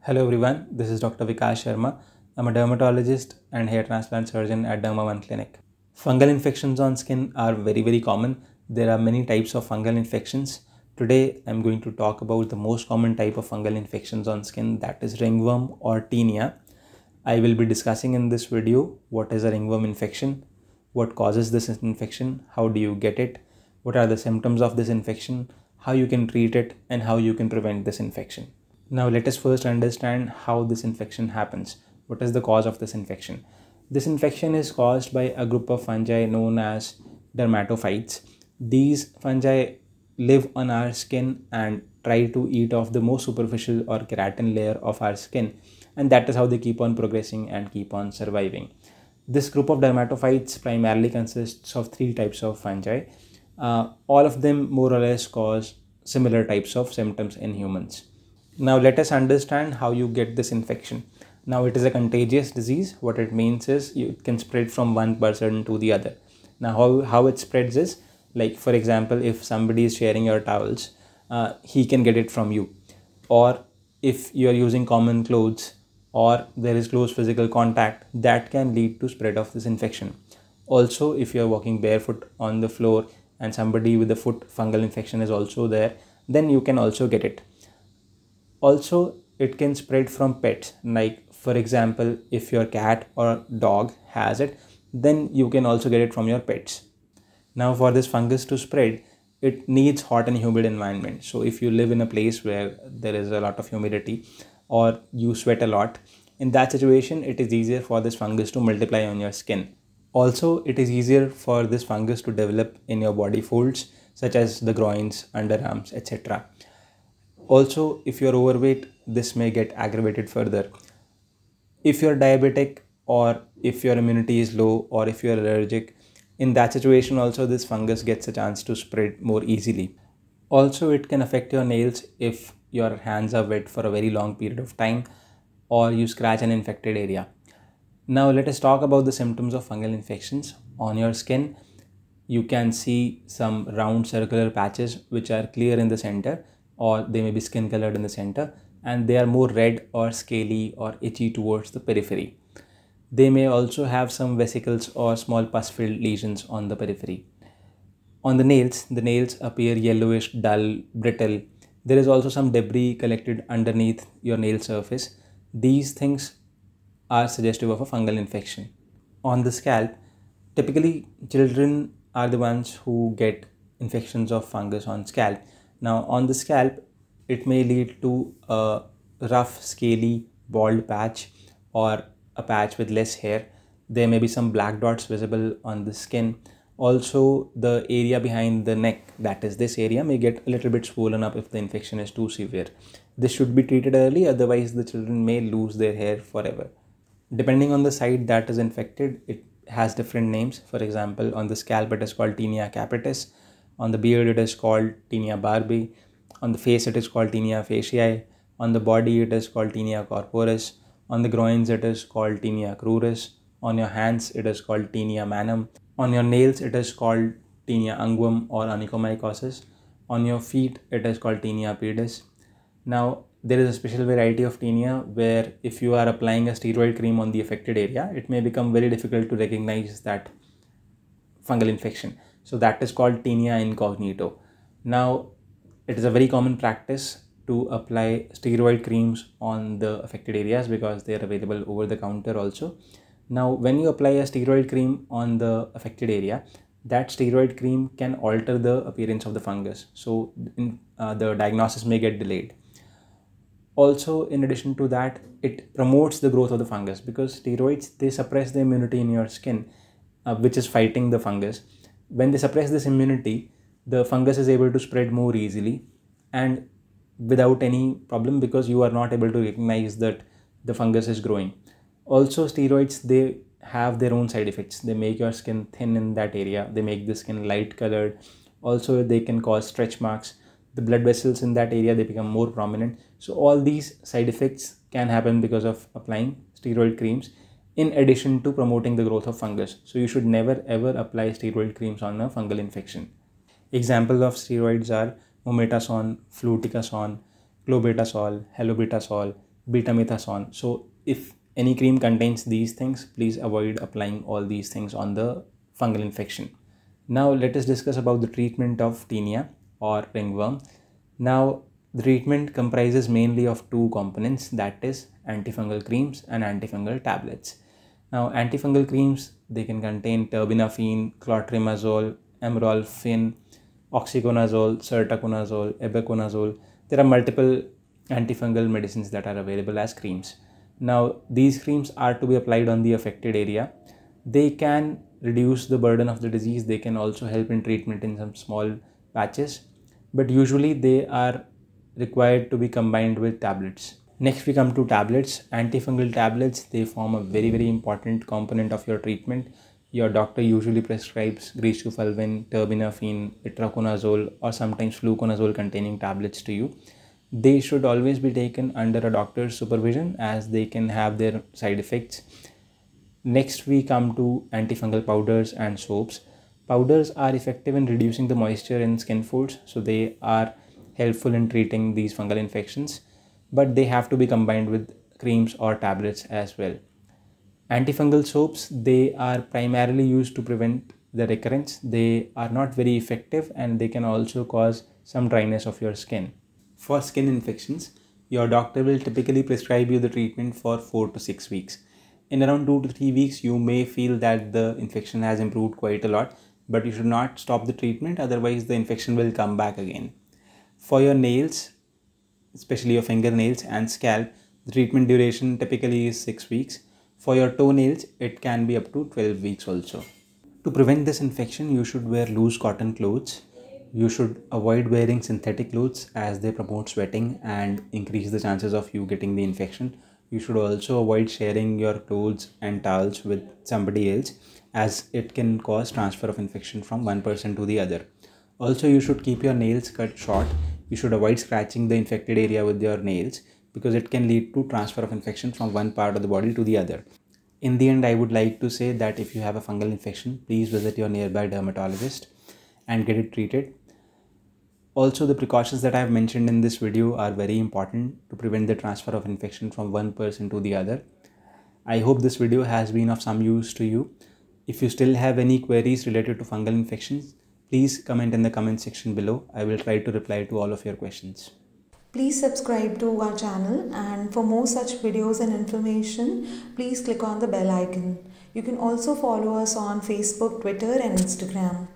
Hello everyone, this is Dr. Vikas Sharma. I'm a dermatologist and hair transplant surgeon at Derma One Clinic. Fungal infections on skin are very very common. There are many types of fungal infections. Today I'm going to talk about the most common type of fungal infections on skin that is ringworm or tinea. I will be discussing in this video what is a ringworm infection, what causes this infection, how do you get it, what are the symptoms of this infection, how you can treat it, and how you can prevent this infection. Now, let us first understand how this infection happens. What is the cause of this infection? This infection is caused by a group of fungi known as dermatophytes. These fungi live on our skin and try to eat off the most superficial or keratin layer of our skin, and that is how they keep on progressing and keep on surviving. This group of dermatophytes primarily consists of three types of fungi. Uh, all of them more or less cause similar types of symptoms in humans. Now let us understand how you get this infection. Now it is a contagious disease. What it means is it can spread from one person to the other. Now how, how it spreads is like for example if somebody is sharing your towels, uh, he can get it from you. Or if you are using common clothes or there is close physical contact that can lead to spread of this infection. Also if you are walking barefoot on the floor and somebody with a foot fungal infection is also there, then you can also get it. Also, it can spread from pets. Like, for example, if your cat or dog has it, then you can also get it from your pets. Now, for this fungus to spread, it needs hot and humid environment. So, if you live in a place where there is a lot of humidity or you sweat a lot, in that situation, it is easier for this fungus to multiply on your skin. Also, it is easier for this fungus to develop in your body folds such as the groins, underarms, etc. Also, if you're overweight, this may get aggravated further. If you're diabetic or if your immunity is low or if you're allergic, in that situation also this fungus gets a chance to spread more easily. Also, it can affect your nails if your hands are wet for a very long period of time or you scratch an infected area. Now let us talk about the symptoms of fungal infections. On your skin, you can see some round circular patches which are clear in the center or they may be skin colored in the center and they are more red or scaly or itchy towards the periphery. They may also have some vesicles or small pus-filled lesions on the periphery. On the nails, the nails appear yellowish, dull, brittle. There is also some debris collected underneath your nail surface. These things are suggestive of a fungal infection. On the scalp, typically children are the ones who get infections of fungus on scalp. Now on the scalp, it may lead to a rough, scaly, bald patch or a patch with less hair. There may be some black dots visible on the skin. Also, the area behind the neck, that is this area, may get a little bit swollen up if the infection is too severe. This should be treated early, otherwise the children may lose their hair forever depending on the site that is infected, it has different names. For example, on the scalp, it is called tinea capitis. On the beard, it is called tinea barbi. On the face, it is called tinea faciei. On the body, it is called tinea corporis. On the groins, it is called tinea cruris. On your hands, it is called tinea manum. On your nails, it is called tinea unguum or onychomycosis. On your feet, it is called tinea pedis. Now, there is a special variety of tinea where if you are applying a steroid cream on the affected area, it may become very difficult to recognize that fungal infection. So that is called tinea incognito. Now, it is a very common practice to apply steroid creams on the affected areas because they are available over the counter also. Now, when you apply a steroid cream on the affected area, that steroid cream can alter the appearance of the fungus. So in, uh, the diagnosis may get delayed also in addition to that it promotes the growth of the fungus because steroids they suppress the immunity in your skin uh, which is fighting the fungus when they suppress this immunity the fungus is able to spread more easily and without any problem because you are not able to recognize that the fungus is growing also steroids they have their own side effects they make your skin thin in that area they make the skin light colored also they can cause stretch marks the blood vessels in that area they become more prominent so all these side effects can happen because of applying steroid creams in addition to promoting the growth of fungus so you should never ever apply steroid creams on a fungal infection examples of steroids are mometasone fluticasone clobetasol halobetasol betamethasone so if any cream contains these things please avoid applying all these things on the fungal infection now let us discuss about the treatment of tinea or ringworm. Now the treatment comprises mainly of two components that is antifungal creams and antifungal tablets. Now antifungal creams they can contain terbinafine, clotrimazole, amrolfine, oxyconazole, sertaconazole, ebaconazole. There are multiple antifungal medicines that are available as creams. Now these creams are to be applied on the affected area. They can reduce the burden of the disease. They can also help in treatment in some small patches but usually they are required to be combined with tablets. Next we come to tablets. Antifungal tablets, they form a very very important component of your treatment. Your doctor usually prescribes griseofulvin, terbinafine, itraconazole or sometimes fluconazole containing tablets to you. They should always be taken under a doctor's supervision as they can have their side effects. Next we come to antifungal powders and soaps Powders are effective in reducing the moisture in skin folds, so they are helpful in treating these fungal infections, but they have to be combined with creams or tablets as well. Antifungal soaps, they are primarily used to prevent the recurrence. They are not very effective and they can also cause some dryness of your skin. For skin infections, your doctor will typically prescribe you the treatment for 4 to 6 weeks. In around 2 to 3 weeks, you may feel that the infection has improved quite a lot, but you should not stop the treatment otherwise the infection will come back again. For your nails, especially your fingernails and scalp, the treatment duration typically is 6 weeks. For your toenails, it can be up to 12 weeks also. To prevent this infection, you should wear loose cotton clothes. You should avoid wearing synthetic clothes as they promote sweating and increase the chances of you getting the infection you should also avoid sharing your clothes and towels with somebody else as it can cause transfer of infection from one person to the other. Also, you should keep your nails cut short. You should avoid scratching the infected area with your nails because it can lead to transfer of infection from one part of the body to the other. In the end, I would like to say that if you have a fungal infection, please visit your nearby dermatologist and get it treated also, the precautions that I have mentioned in this video are very important to prevent the transfer of infection from one person to the other. I hope this video has been of some use to you. If you still have any queries related to fungal infections, please comment in the comment section below. I will try to reply to all of your questions. Please subscribe to our channel and for more such videos and information, please click on the bell icon. You can also follow us on Facebook, Twitter and Instagram.